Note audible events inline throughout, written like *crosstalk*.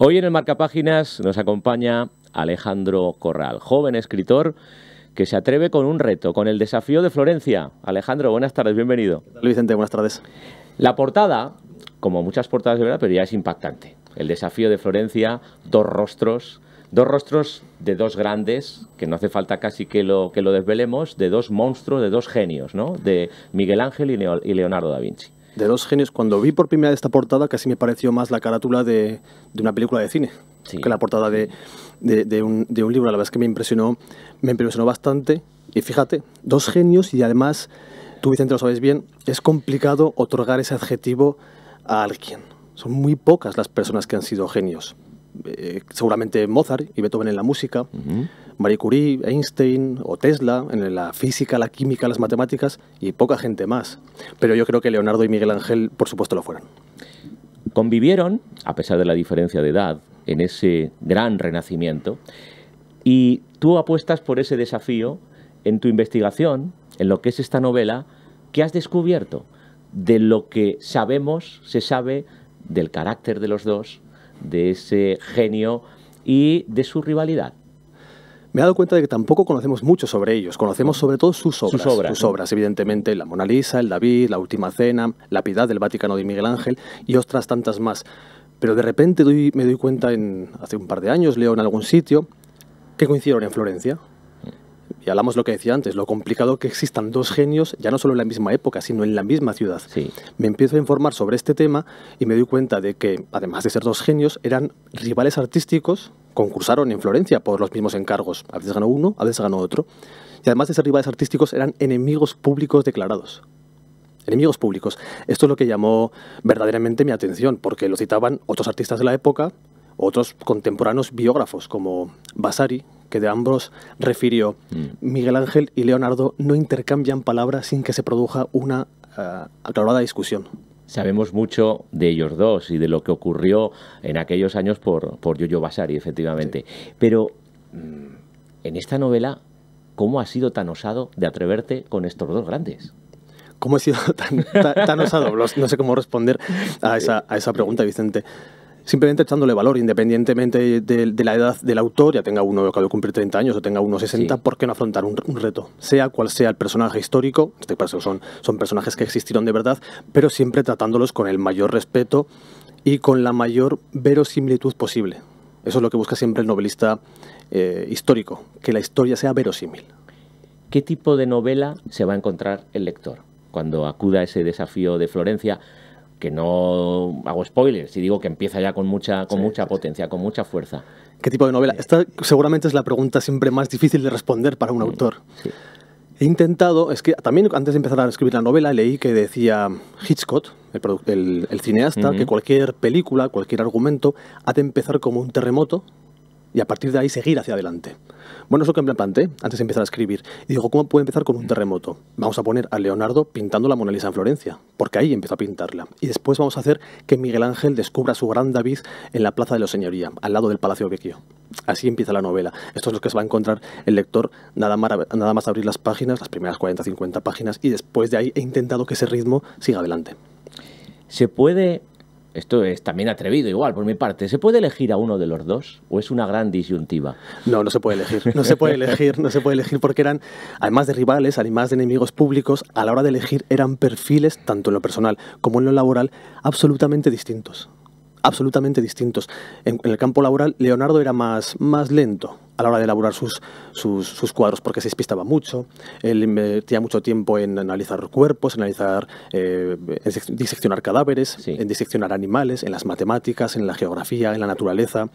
Hoy en el Marcapáginas nos acompaña Alejandro Corral, joven escritor que se atreve con un reto, con el desafío de Florencia. Alejandro, buenas tardes, bienvenido. ¿Qué Vicente? Buenas tardes. La portada, como muchas portadas de verdad, pero ya es impactante. El desafío de Florencia, dos rostros, dos rostros de dos grandes, que no hace falta casi que lo, que lo desvelemos, de dos monstruos, de dos genios, ¿no? De Miguel Ángel y, Leonardo da Vinci de dos genios. Cuando vi por primera vez esta portada, casi me pareció más la carátula de, una película de cine que la portada de, un, de, un, libro. La verdad es que me impresionó, me impresionó bastante. Y fíjate, dos genios y además, tú Vicente lo sabes bien, es complicado otorgar ese adjetivo a alguien. Son muy pocas las personas que han sido genios. Eh, seguramente Mozart y Beethoven en la música, Marie Curie, Einstein o Tesla en la física, la química, las matemáticas y poca gente más. Pero yo creo que Leonardo y Miguel Ángel, por supuesto, lo fueron. Convivieron, a pesar de la diferencia de edad, en ese gran renacimiento y tú apuestas por ese desafío en tu investigación, en lo que es esta novela, que has descubierto de lo que sabemos, se sabe del carácter de los dos, de ese genio y de su rivalidad. Me he dado cuenta de que tampoco conocemos mucho sobre ellos, conocemos sobre todo sus obras. obras, evidentemente, la Mona Lisa, el David, la Última Cena, la Piedad del Vaticano de Miguel Ángel y otras tantas más. Pero de repente me doy cuenta, hace un par de años, leo en algún sitio, que coincidieron en Florencia y hablamos lo que decía antes, lo complicado que existan dos genios, ya no solo en la misma época, sino en la misma ciudad. Me empiezo a informar sobre este tema y me doy cuenta de que, además de ser dos genios, eran rivales artísticos, concursaron en Florencia por los mismos encargos. A veces ganó uno, a veces ganó otro. Y además de ser rivales artísticos, eran enemigos públicos declarados enemigos públicos. Esto es lo que llamó verdaderamente mi atención, porque lo citaban otros artistas de la época, otros contemporáneos biógrafos como Vasari, que de ambos refirió. Mm. Miguel Ángel y Leonardo no intercambian palabras sin que se produja una eh, aclarada discusión sabemos mucho de ellos dos y de lo que ocurrió en aquellos años por, por Basari, efectivamente. Pero mm, en esta novela, ¿cómo ha sido tan osado de atreverte con estos dos grandes? ¿Cómo he sido *laughs* tan, osado? No sé cómo responder a esa, a esa pregunta, Vicente simplemente echándole valor, independientemente de, la edad del autor, ya tenga uno que ha de cumplir 30 años o tenga uno 60, ¿por qué no afrontar un, reto? Sea cual sea el personaje histórico, este caso son, son personajes que existieron de verdad, pero siempre tratándolos con el mayor respeto y con la mayor verosimilitud posible. Eso es lo que busca siempre el novelista eh, histórico, que la historia sea verosímil. ¿Qué tipo de novela se va a encontrar el lector cuando acuda a ese desafío de Florencia? que no hago spoilers, y digo que empieza ya con mucha, con mucha potencia, con mucha fuerza. ¿Qué tipo de novela? Eh, Esta seguramente es la pregunta siempre más difícil de responder para un mm, autor. He intentado, es que también antes de empezar a escribir la novela leí que decía Hitchcock, el, cineasta, que cualquier película, cualquier argumento, ha de empezar como un terremoto y a partir de ahí seguir hacia adelante. Bueno, eso que me planteé antes de empezar a escribir. Y digo, ¿cómo puedo empezar con un terremoto? Vamos a poner a Leonardo pintando la Mona Lisa en Florencia, porque ahí empezó a pintarla. Y después vamos a hacer que Miguel Ángel descubra su gran David en la Plaza de la Señoría, al lado del Palacio Vecchio. Así empieza la novela. Esto es lo que se va a encontrar el lector nada, nada más abrir las páginas, las primeras 40, 50 páginas, y después de ahí he intentado que ese ritmo siga adelante. ¿Se puede esto es también atrevido, igual, por mi parte. ¿Se puede elegir a uno de los dos o es una gran disyuntiva? No, no se puede elegir. No se puede elegir, no se puede elegir porque eran, además de rivales, además de enemigos públicos, a la hora de elegir eran perfiles, tanto en lo personal como en lo laboral, absolutamente distintos absolutamente distintos. En, el campo laboral, Leonardo era más, más lento a la hora de elaborar sus, sus, cuadros, porque se despistaba mucho, él invertía mucho tiempo en analizar cuerpos, en analizar, eh, diseccionar cadáveres, en diseccionar animales, en las matemáticas, en la geografía, en la naturaleza.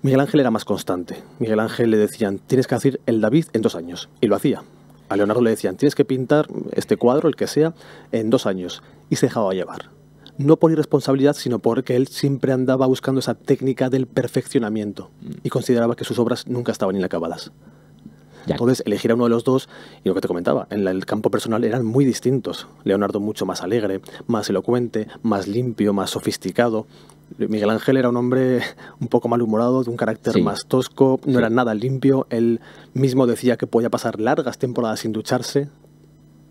Miguel Ángel era más constante. Miguel Ángel le decían, tienes que hacer el David en dos años, y lo hacía. A Leonardo le decían, tienes que pintar este cuadro, el que sea, en dos años, y se dejaba llevar no por irresponsabilidad, sino porque él siempre andaba buscando esa técnica del perfeccionamiento mm. y consideraba que sus obras nunca estaban inacabadas. Entonces, elegir a uno de los dos, y lo que te comentaba, en el campo personal eran muy distintos. Leonardo mucho más alegre, más elocuente, más limpio, más sofisticado. Miguel Ángel era un hombre *laughs* un poco malhumorado, de un carácter más tosco, no era nada limpio. Él mismo decía que podía pasar largas temporadas sin ducharse,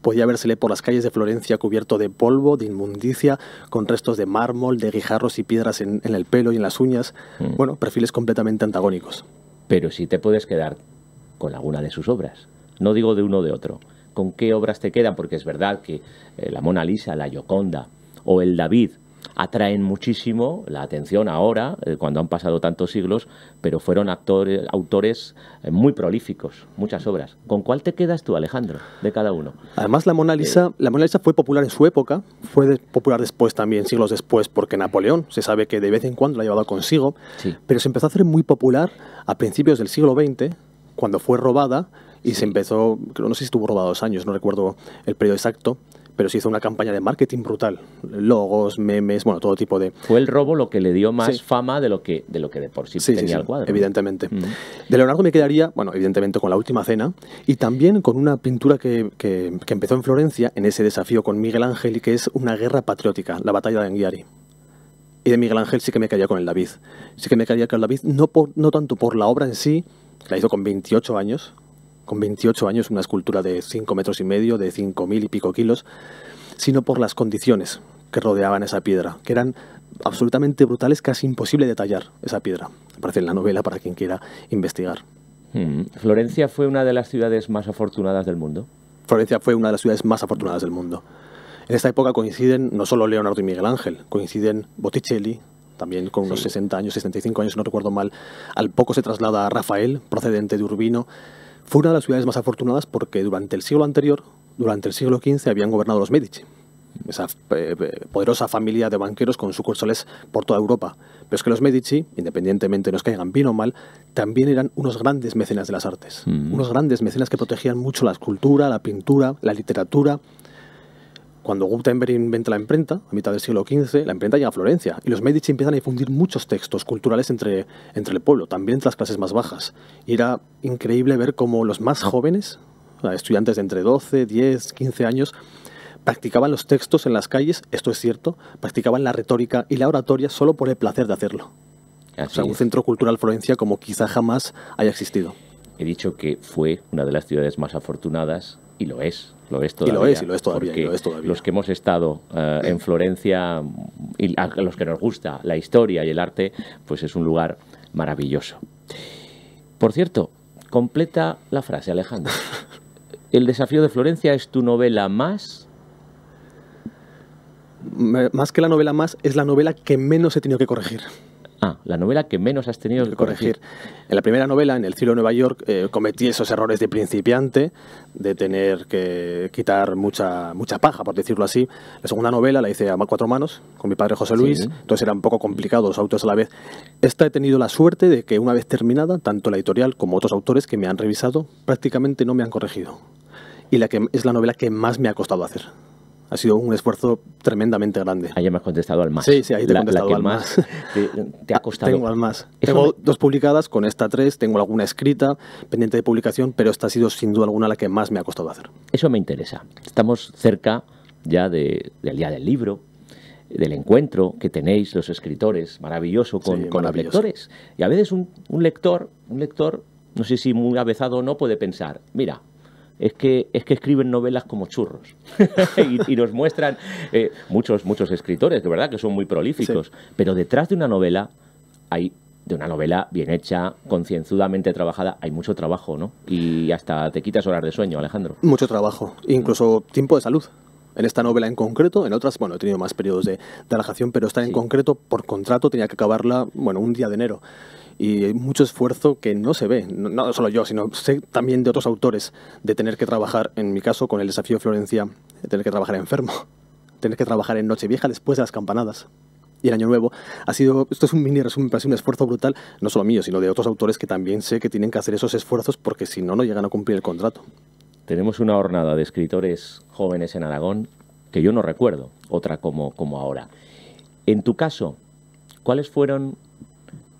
Podía vérsele por las calles de Florencia cubierto de polvo, de inmundicia, con restos de mármol, de guijarros y piedras en, el pelo y en las uñas. Mm. Bueno, perfiles completamente antagónicos. Pero si te puedes quedar con alguna de sus obras, no digo de uno o de otro, ¿con qué obras te quedan? Porque es verdad que eh, la Mona Lisa, la Gioconda o el David atraen muchísimo la atención ahora, eh, cuando han pasado tantos siglos, pero fueron actores, autores eh, muy prolíficos, muchas obras. ¿Con cuál te quedas tú, Alejandro, de cada uno? Además, la Mona Lisa, eh, la Mona Lisa fue popular en su época, fue popular después también, siglos después, porque Napoleón se sabe que de vez en cuando la ha llevado consigo, pero se empezó a hacer muy popular a principios del siglo XX, cuando fue robada y se empezó, no sé si estuvo robada dos años, no recuerdo el periodo exacto, pero se hizo una campaña de marketing brutal. Logos, memes, bueno, todo tipo de. Fue el robo lo que le dio más fama de lo que de lo que por sí, tenía el cuadro. Evidentemente. De Leonardo me quedaría, bueno, evidentemente con la última cena y también con una pintura que, empezó en Florencia en ese desafío con Miguel Ángel, y que es una guerra patriótica, la batalla de Anghiari y de Miguel Ángel sí que me caía con el David. Sí que me caía con el David, no, por, no tanto por la obra en sí, que la hizo con 28 años, con 28 años, una escultura de 5 metros y medio, de 5.000 y pico kilos, sino por las condiciones que rodeaban esa piedra, que eran absolutamente brutales, casi imposible detallar esa piedra. Aparece en la novela para quien quiera investigar. Hmm. Florencia fue una de las ciudades más afortunadas del mundo. Florencia fue una de las ciudades más afortunadas del mundo. En esta época coinciden no solo Leonardo y Miguel Ángel, coinciden Botticelli, también con unos 60 años, 65 años, no recuerdo mal. Al poco se traslada a Rafael, procedente de Urbino. Fue una de las ciudades más afortunadas porque durante el siglo anterior, durante el siglo XV, habían gobernado los Medici, esa eh, eh, poderosa familia de banqueros con sucursales por toda Europa. Pero es que los Medici, independientemente de nos caigan bien o mal, también eran unos grandes mecenas de las artes, mm. unos grandes mecenas que protegían mucho la escultura, la pintura, la literatura cuando Gutenberg inventa la imprenta, a mitad del siglo XV, la imprenta llega a Florencia y los Medici empiezan a difundir muchos textos culturales entre, entre el pueblo, también entre las clases más bajas. Y era increíble ver cómo los más jóvenes, estudiantes de entre 12, 10, 15 años, practicaban los textos en las calles, esto es cierto, practicaban la retórica y la oratoria solo por el placer de hacerlo. o sea, un centro cultural Florencia como quizá jamás haya existido. He dicho que fue una de las ciudades más afortunadas y lo es, lo es todavía. Y lo es, y lo es todavía. Los que hemos estado eh, en Florencia, y a los que nos gusta la historia y el arte, pues es un lugar maravilloso. Por cierto, completa la frase, Alejandro. *laughs* ¿El desafío de Florencia es tu novela más? Más que la novela más, es la novela que menos he tenido que corregir. Ah, la novela que menos has tenido que corregir. En la primera novela, en El cielo de Nueva York, eh, cometí esos errores de principiante, de tener que quitar mucha, mucha paja, por decirlo así. La segunda novela la hice a cuatro manos, con mi padre José Luis, entonces era un poco complicados los autos a la vez. Esta he tenido la suerte de que una vez terminada, tanto la editorial como otros autores que me han revisado, prácticamente no me han corregido. Y la que es la novela que más me ha costado hacer ha sido un esfuerzo tremendamente grande. Ahí me has contestado al más. Sí, sí, ahí te he contestado al más. Te, ha ah, costado. Tengo al más. tengo dos publicadas, con esta tres, tengo alguna escrita pendiente de publicación, pero esta ha sido sin duda alguna la que más me ha costado hacer. Eso me interesa. Estamos cerca ya del día del libro, del encuentro que tenéis los escritores, maravilloso con, los lectores. Y a veces un, lector, un lector, no sé si muy avezado o no, puede pensar, mira, es que, es que escriben novelas como churros *laughs* y, nos muestran eh, muchos, muchos escritores, de verdad que son muy prolíficos, pero detrás de una novela hay de una novela bien hecha, concienzudamente trabajada, hay mucho trabajo, ¿no? Y hasta te quitas horas de sueño, Alejandro. Mucho trabajo, incluso tiempo de salud. En esta novela en concreto, en otras, bueno, he tenido más periodos de, relajación, pero esta en concreto, por contrato, tenía que acabarla, bueno, un día de enero y hay mucho esfuerzo que no se ve, no, solo yo, sino sé también de otros autores, de tener que trabajar, en mi caso, con el desafío de Florencia, de tener que trabajar enfermo, *laughs* tener que trabajar en Nochevieja después de las campanadas y el Año Nuevo. Ha sido, esto es un mini resumen, pero ha sido un esfuerzo brutal, no solo mío, sino de otros autores que también sé que tienen que hacer esos esfuerzos porque si no, no llegan a cumplir el contrato. Tenemos una hornada de escritores jóvenes en Aragón que yo no recuerdo, otra como, como ahora. En tu caso, ¿cuáles fueron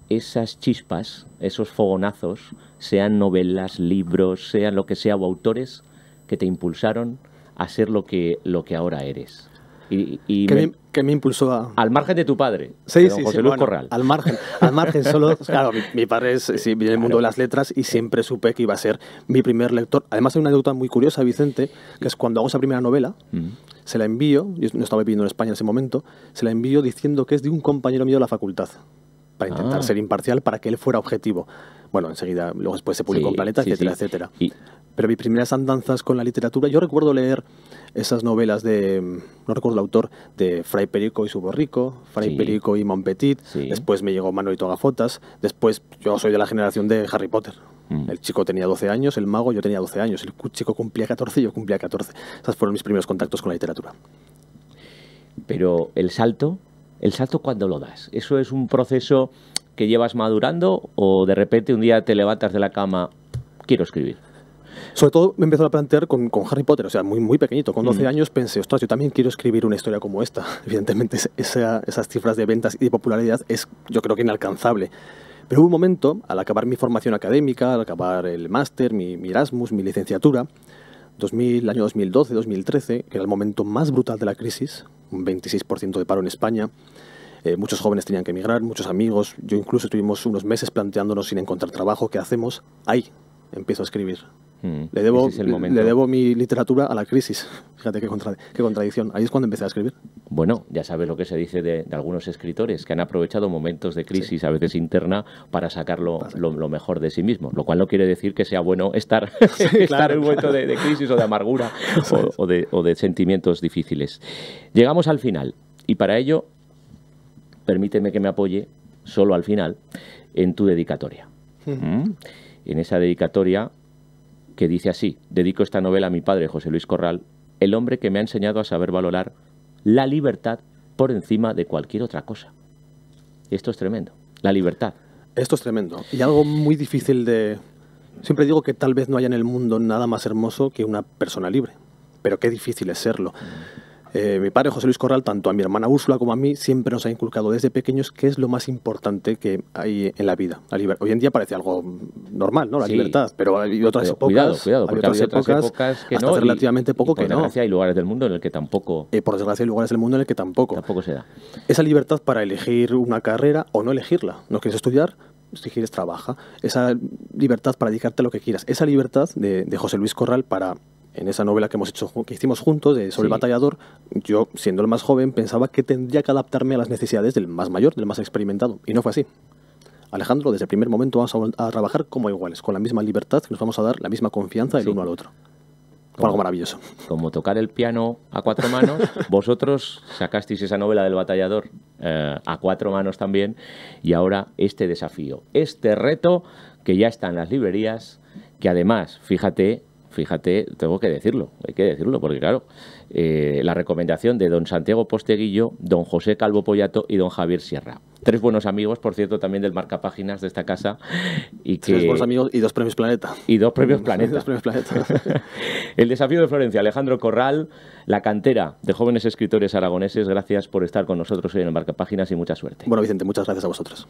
esas chispas, esos fogonazos, sean novelas, libros, sean lo que sea, o autores que te impulsaron a ser lo que, lo que ahora eres. Y, que, me, impulsó a... Al margen de tu padre, sí, sí, José Luis Corral. Al margen, al margen solo... *laughs* Claro, mi, padre es, sí, viene mundo de las letras y siempre supe que iba a ser mi primer lector. Además hay una anécdota muy curiosa, Vicente, que es cuando hago esa primera novela, mm. se la envío, yo no estaba viviendo en España en ese momento, se la envío diciendo que es de un compañero mío de la facultad para intentar ah. ser imparcial, para que él fuera objetivo. Bueno, enseguida, luego después se publicó en Planeta, etcétera, etcétera. Pero mis primeras andanzas con la literatura, yo recuerdo leer esas novelas de, no recuerdo el autor, de Fray Perico y su borrico, Fray Perico y Montpetit, después me llegó Manolito Gafotas, después yo soy de la generación de Harry Potter. Mm. El chico tenía 12 años, el mago yo tenía 12 años, el chico cumplía 14 y yo cumplía 14. Esos fueron mis primeros contactos con la literatura. Pero el salto el salto cuando lo das. Eso es un proceso que llevas madurando o de repente un día te levantas de la cama, quiero escribir. Sobre todo me empezó a plantear con, con, Harry Potter, o sea, muy, muy pequeñito, con 12 mm. años pensé, ostras, yo también quiero escribir una historia como esta. *laughs* Evidentemente esas cifras de ventas y de popularidad es yo creo que inalcanzable. Pero hubo un momento, al acabar mi formación académica, al acabar el máster, mi, mi Erasmus, mi licenciatura, 2000, año 2012, 2013, que era el momento más brutal de la crisis, un 26% de paro en España. Eh, muchos jóvenes tenían que emigrar, muchos amigos. Yo incluso estuvimos unos meses planteándonos sin encontrar trabajo, ¿qué hacemos? Ahí empiezo a escribir Mm. Le, debo, le debo mi literatura a la crisis. Fíjate qué, contradicción. Ahí es cuando empecé a escribir. Bueno, ya sabes lo que se dice de, algunos escritores que han aprovechado momentos de crisis, a veces interna, para sacar lo, mejor de sí mismo. Lo cual no quiere decir que sea bueno estar, *laughs* *laughs* estar en un momento de, crisis o de amargura *laughs* o, de, sentimientos difíciles. Llegamos al final y para ello, permíteme que me apoye solo al final en tu dedicatoria. Mm. En esa dedicatoria que dice así, dedico esta novela a mi padre José Luis Corral, el hombre que me ha enseñado a saber valorar la libertad por encima de cualquier otra cosa. Esto es tremendo, la libertad. Esto es tremendo. Y algo muy difícil de... Siempre digo que tal vez no haya en el mundo nada más hermoso que una persona libre, pero qué difícil es serlo. Mm. Eh, mi padre José Luis Corral, tanto a mi hermana Úrsula como a mí, siempre nos ha inculcado desde pequeños qué es lo más importante que hay en la vida. Hoy en día parece algo normal, ¿no? La libertad, pero hay otras épocas. Cuidado, cuidado, porque hay otras, épocas, que hasta relativamente poco que no. Por desgracia hay lugares del mundo en el que tampoco. Eh, por desgracia hay lugares del mundo en el que tampoco. Tampoco se da. Esa libertad para elegir una carrera o no elegirla. No quieres estudiar, si quieres trabaja, esa libertad para dedicarte a lo que quieras, esa libertad de José Luis Corral para en esa novela que, hemos hecho, que hicimos juntos de, sobre el batallador, yo, siendo el más joven, pensaba que tendría que adaptarme a las necesidades del más mayor, del más experimentado. Y no fue así. Alejandro, desde el primer momento vamos a, trabajar como iguales, con la misma libertad nos vamos a dar, la misma confianza el uno al otro. algo maravilloso. Como tocar el piano a cuatro manos, *laughs* vosotros sacasteis esa novela del batallador eh, a cuatro manos también, y ahora este desafío, este reto que ya está en las librerías, que además, fíjate, fíjate, tengo que decirlo, hay que decirlo, porque claro, eh, la recomendación de don Santiago Posteguillo, don José Calvo Pollato y don Javier Sierra. Tres buenos amigos, por cierto, también del marca marcapáginas de esta casa. Y Tres buenos amigos y dos premios Planeta. Y dos premios *laughs* Planeta. *laughs* El desafío de Florencia, Alejandro Corral, la cantera de jóvenes escritores aragoneses. Gracias por estar con nosotros hoy en el marcapáginas y mucha suerte. Bueno, Vicente, muchas gracias a vosotros.